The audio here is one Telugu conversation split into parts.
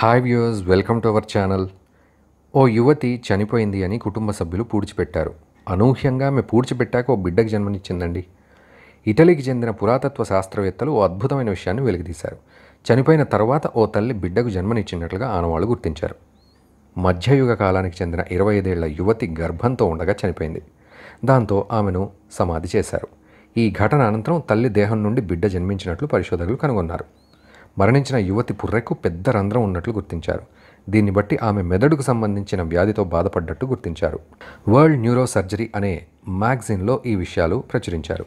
hi viewers welcome to our channel ఓ యువతి చనిపోయింది అని కుటుంబ సభ్యులు పూడ్చిపెట్టారు అనూహ్యంగా ఆమె పూడ్చిపెట్టాక ఓ బిడ్డకు జన్మనిచ్చిందండి ఇటలీకి చెందిన పురాతత్వ శాస్త్రవేత్తలు ఓ అద్భుతమైన విషయాన్ని వెలుగుదీశారు చనిపోయిన తర్వాత ఓ తల్లి బిడ్డకు జన్మనిచ్చినట్లుగా ఆనవాళ్ళు గుర్తించారు మధ్యయుగ కాలానికి చెందిన ఇరవై ఐదేళ్ల యువతి గర్భంతో ఉండగా చనిపోయింది దాంతో ఆమెను సమాధి చేశారు ఈ ఘటన అనంతరం తల్లి దేహం నుండి బిడ్డ జన్మించినట్లు పరిశోధకులు కనుగొన్నారు మరణించిన యువతి పుర్రెకు పెద్ద రంధ్రం ఉన్నట్లు గుర్తించారు దీన్ని బట్టి ఆమె మెదడుకు సంబంధించిన వ్యాధితో బాధపడ్డట్టు గుర్తించారు వరల్డ్ న్యూరో సర్జరీ అనే మ్యాగజైన్లో ఈ విషయాలు ప్రచురించారు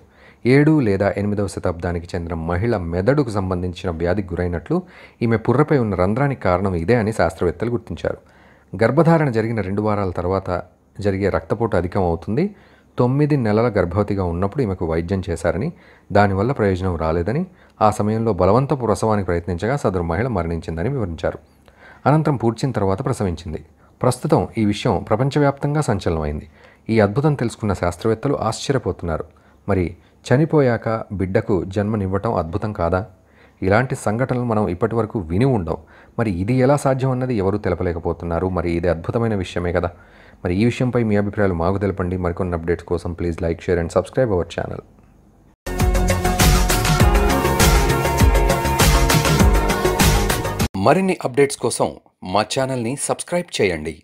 ఏడు లేదా ఎనిమిదవ శతాబ్దానికి చెందిన మహిళ మెదడుకు సంబంధించిన వ్యాధికి గురైనట్లు ఈమె పుర్రపై ఉన్న రంధ్రానికి కారణం ఇదే అని శాస్త్రవేత్తలు గుర్తించారు గర్భధారణ జరిగిన రెండు వారాల తర్వాత జరిగే రక్తపోటు అధికం అవుతుంది తొమ్మిది నెలల గర్భవతిగా ఉన్నప్పుడు ఈమెకు వైద్యం చేశారని దానివల్ల ప్రయోజనం రాలేదని ఆ సమయంలో బలవంతపు ప్రసవానికి ప్రయత్నించగా సదరు మహిళ మరణించిందని వివరించారు అనంతరం పూడ్చిన తర్వాత ప్రసవించింది ప్రస్తుతం ఈ విషయం ప్రపంచవ్యాప్తంగా సంచలనమైంది ఈ అద్భుతం తెలుసుకున్న శాస్త్రవేత్తలు ఆశ్చర్యపోతున్నారు మరి చనిపోయాక బిడ్డకు జన్మనివ్వటం అద్భుతం కాదా ఇలాంటి సంఘటనలు మనం ఇప్పటి వరకు విని ఉండవు మరి ఇది ఎలా సాధ్యం అన్నది ఎవరు తెలపలేకపోతున్నారు మరి ఇది అద్భుతమైన విషయమే కదా మరి ఈ విషయంపై మీ అభిప్రాయాలు మాకు తెలపండి మరికొన్ని అప్డేట్స్ కోసం please like share and subscribe our channel మరిన్ని అప్డేట్స్ కోసం మా ఛానల్ని సబ్స్క్రైబ్ చేయండి